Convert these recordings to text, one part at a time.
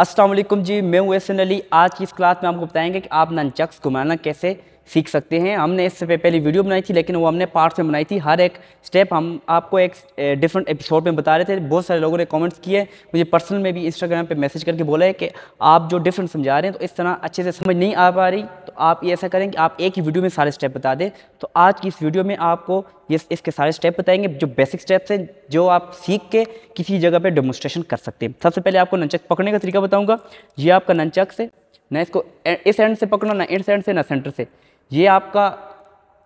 असलम जी मैं हूँ एन अली आज की इस क्लास में आपको बताएंगे कि आप ननचक्स घुमाना कैसे सीख सकते हैं हमने इससे पहले वीडियो बनाई थी लेकिन वो हमने पार्ट में बनाई थी हर एक स्टेप हम आपको एक डिफरेंट एपिसोड में बता रहे थे बहुत सारे लोगों ने कमेंट्स किए मुझे पर्सनल में भी इंस्टाग्राम पे मैसेज करके बोला है कि आप जो डिफरेंट समझा रहे हैं तो इस तरह अच्छे से समझ नहीं आ पा रही तो आप ये ऐसा करें कि आप एक ही वीडियो में सारे स्टेप बता दें तो आज की इस वीडियो में आपको ये इसके सारे स्टेप बताएंगे जो बेसिक स्टेप्स हैं जो आप सीख के किसी जगह पर डेमोस्ट्रेशन कर सकते हैं सबसे पहले आपको नंचक पकड़ने का तरीका बताऊँगा ये आपका नंचक से ना इसको इस एंड से पकड़ो ना इस एंड से ना सेंटर से ये आपका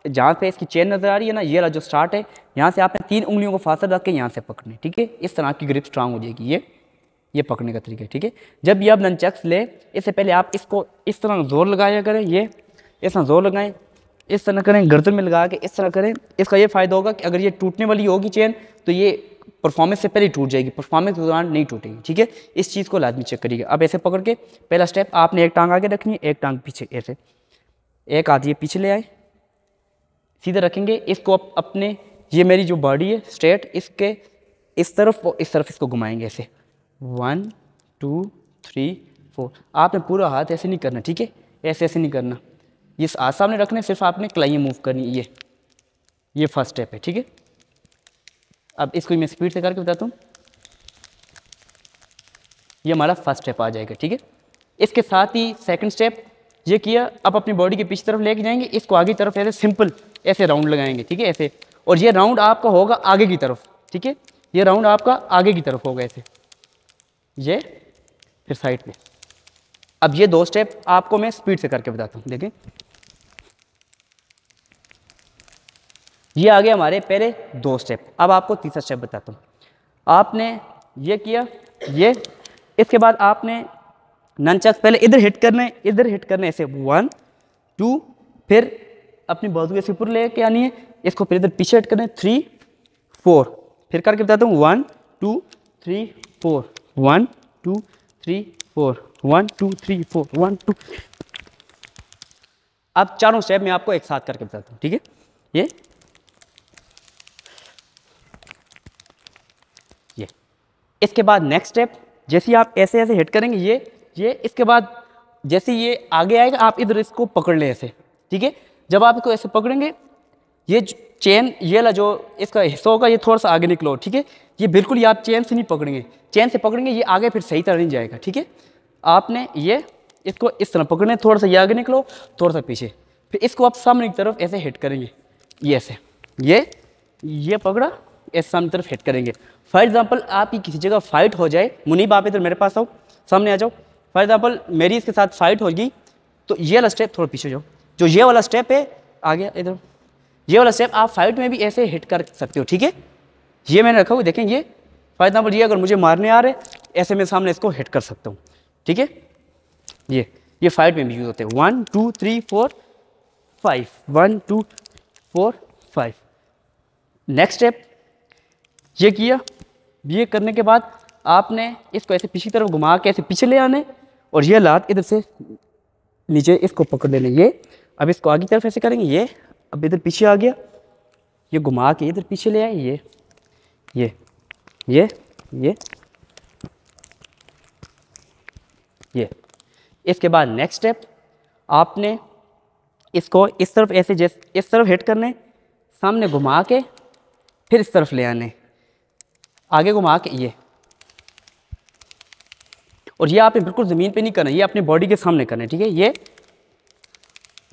जहाँ पे इसकी चेन नज़र आ रही है ना ये जो स्टार्ट है यहाँ से आपने तीन उंगलियों को फासल रख के यहाँ से पकड़ने ठीक है इस तरह आपकी ग्रिप स्ट्रांग हो जाएगी ये ये पकड़ने का तरीका है ठीक है जब ये आप नंचक्स ले इससे पहले आप इसको इस तरह जोर लगाया करें ये इस तरह जोर लगाएं इस तरह करें गर्दन में लगा के इस तरह करें इसका ये फ़ायदा होगा कि अगर ये टूटने वाली होगी चेन तो ये परफॉर्मेंस से पहले टूट जाएगी परफॉर्मेंस के दौरान नहीं टूटेगी ठीक है इस चीज़ को लाजमी चेक करिएगा अब ऐसे पकड़ के पहला स्टेप आपने एक टांग आगे रखनी है एक टांग पीछे ऐसे एक आधी ये पीछे ले आए सीधे रखेंगे इसको आप अपने ये मेरी जो बॉडी है स्ट्रेट इसके इस तरफ और इस तरफ इसको घुमाएंगे ऐसे वन टू थ्री फोर आपने पूरा हाथ ऐसे नहीं करना ठीक है ऐसे ऐसे नहीं करना ये हाथ सामने रखने सिर्फ आपने क्लाइए मूव करनी ये ये फर्स्ट स्टेप है ठीक है अब इसको मैं स्पीड से करके बताता हूँ ये हमारा फर्स्ट स्टेप आ जाएगा ठीक है इसके साथ ही सेकंड स्टेप ये किया आप अपनी बॉडी के पीछे तरफ लेके जाएंगे इसको आगे की तरफ ऐसे सिंपल ऐसे राउंड लगाएंगे ठीक है ऐसे और ये राउंड आपका होगा आगे की तरफ ठीक है ये राउंड आपका आगे की तरफ होगा ऐसे ये फिर साइड में अब ये दो स्टेप आपको मैं स्पीड से करके बताता हूँ देखें ये आ गए हमारे पहले दो स्टेप अब आपको तीसरा स्टेप बताता हूँ आपने ये किया ये इसके बाद आपने ननचक्स पहले इधर हिट करने इधर हिट करने ऐसे वन टू फिर अपनी बाजू ऐसे ऊपर लेके आनी है इसको फिर इधर पीछे हिट करने थ्री फोर फिर करके बताता हूँ one two three four one two three four one two three four one two अब चारों स्टेप में आपको एक साथ करके बताता हूँ ठीक है ये ये इसके बाद नेक्स्ट स्टेप जैसे आप ऐसे ऐसे हिट करेंगे ये ये इसके बाद जैसे ये आगे आएगा आप इधर इसको पकड़ लें ऐसे ठीक है जब आप इसको ऐसे पकड़ेंगे ये चेन ये ला जो इसका हिस्सा होगा ये थोड़ा सा आगे निकलो ठीक है ये बिल्कुल ये आप चेन से नहीं पकड़ेंगे चेन से पकड़ेंगे ये आगे फिर सही तरह नहीं जाएगा ठीक है आपने ये इसको इस तरह पकड़ने थोड़ा सा ये आगे निकलो थोड़ा सा पीछे फिर इसको आप सामने की तरफ ऐसे हिट करेंगे ये ऐसे ये ये पकड़ा ऐसे सामने तरफ हिट करेंगे फॉर एग्जाम्पल आपकी किसी जगह फाइट हो जाए मुनीब आप इधर मेरे पास आओ सामने आ जाओ फॉर एग्जाम्पल मेरी इसके साथ फाइट होगी तो ये वाला स्टेप थोड़ा पीछे जाओ जो ये वाला स्टेप है आ गया इधर ये वाला स्टेप आप फाइट में भी ऐसे हिट कर सकते हो ठीक है ये मैंने रखा हुआ देखें ये फॉर एग्जाम्पल ये अगर मुझे मारने आ रहे ऐसे में सामने इसको हिट कर सकता हूँ ठीक है ये ये फाइट में भी यूज़ होते हैं one two three four five one two four five next step ये किया ये करने के बाद आपने इसको ऐसे पीछे तरफ घुमा के ऐसे पीछे ले आने और ये लात इधर से नीचे इसको पकड़ लेने ये अब इसको आगे तरफ ऐसे करेंगे ये अब इधर पीछे आ गया ये घुमा के इधर पीछे ले आए ये ये ये ये ये इसके बाद नेक्स्ट स्टेप आपने इसको इस तरफ ऐसे जैसे इस तरफ हिट करने सामने घुमा के फिर इस तरफ ले आने आगे घुमा के ये और ये आपने बिल्कुल ज़मीन पे नहीं करना ये अपने बॉडी के सामने करना है ठीक है ये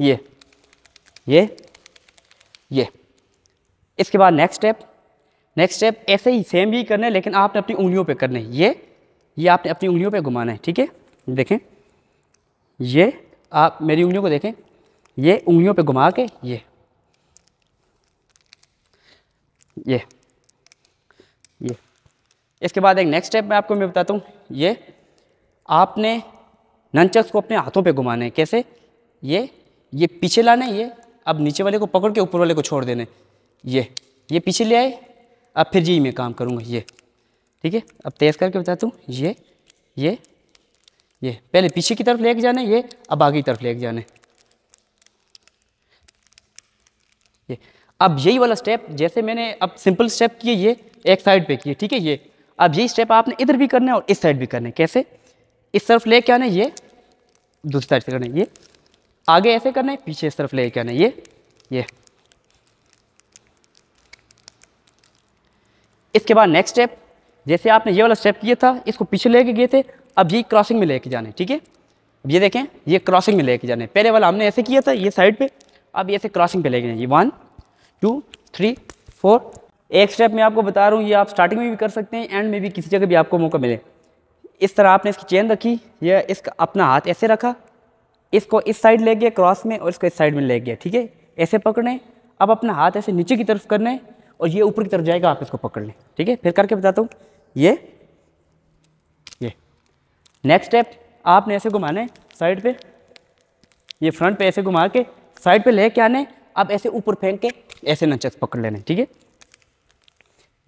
ये ये ये इसके बाद नेक्स्ट स्टेप नेक्स्ट स्टेप ऐसे ही सेम ही करना है लेकिन आपने अपनी उंगलियों पे करना है ये ये आपने अपनी उंगलियों पे घुमाना है ठीक है देखें ये आप मेरी उंगलियों को देखें ये उंगलियों पे घुमा के ये ये ये इसके बाद एक नेक्स्ट स्टेप मैं आपको मैं बताता हूँ ये आपने ननचक्स को अपने हाथों पे घुमाने हैं कैसे ये ये पीछे लाने ये अब नीचे वाले को पकड़ के ऊपर वाले को छोड़ देने ये ये पीछे ले आए अब फिर जी मैं काम करूँगा ये ठीक है अब तेज़ करके बताता हूँ ये ये ये पहले पीछे की तरफ लेके जाने ये अब आगे की तरफ लेके जाने ये अब यही वाला स्टेप जैसे मैंने अब सिंपल स्टेप किए ये एक साइड पे किए ठीक है ये अब यही स्टेप आपने इधर भी करना है और इस साइड भी करना है कैसे इस तरफ ले के आना ये दूसरी तरफ से करना ये आगे ऐसे करना है पीछे इस तरफ ले के आना ये ये इसके बाद नेक्स्ट स्टेप जैसे आपने ये वाला स्टेप किया था इसको पीछे लेके गए थे अब ये क्रॉसिंग में लेके जाने ठीक है अब ये देखें ये क्रॉसिंग में लेके जाने पहले वाला हमने ऐसे किया था ये साइड पे अब ऐसे क्रॉसिंग पे लेके ये वन टू थ्री फोर एक स्टेप मैं आपको बता रहा हूँ ये आप स्टार्टिंग में भी कर सकते हैं एंड में भी किसी जगह भी आपको मौका मिले इस तरह आपने इसकी चेन रखी यह इसका अपना हाथ ऐसे रखा इसको इस साइड ले गया क्रॉस में और इसको इस साइड में ले गया ठीक है ऐसे पकड़ें अब अपना हाथ ऐसे नीचे की तरफ करना है और ये ऊपर की तरफ जाएगा आप इसको पकड़ लें ठीक है फिर करके बताता हूँ ये ये नेक्स्ट स्टेप आपने ऐसे घुमाने साइड पे ये फ्रंट पे ऐसे घुमा के साइड पे ले के आने अब ऐसे ऊपर फेंक के ऐसे नचक पकड़ लेना ठीक है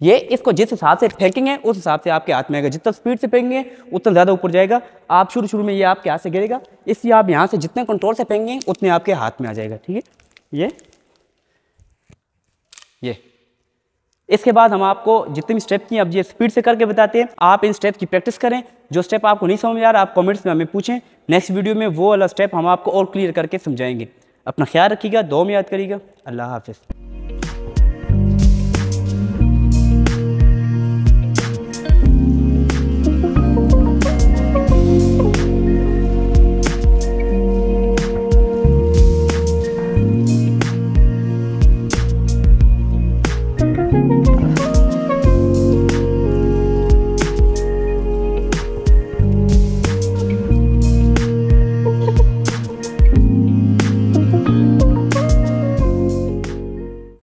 ये इसको जिस हिसाब से फेंकेंगे उस हिसाब से आपके हाथ में आएगा जितना स्पीड से फेंकेंगे उतना ज़्यादा ऊपर जाएगा आप शुरू शुरू में ये आपके हाथ से गिरेगा इसलिए आप यहाँ से जितने कंट्रोल से फेंकेंगे उतने आपके हाथ में आ जाएगा ठीक है ये ये इसके बाद हम आपको जितने भी स्टेप किए अब ये स्पीड से करके बताते हैं आप इन स्टेप की प्रैक्टिस करें जो स्टेप आपको नहीं समझ आ रहा आप कमेंट्स में हमें पूछें नेक्स्ट वीडियो में वो वाला स्टेप हम आपको और क्लियर करके समझाएंगे अपना ख्याल रखिएगा दो में याद करिएगा अल्लाह हाफिज़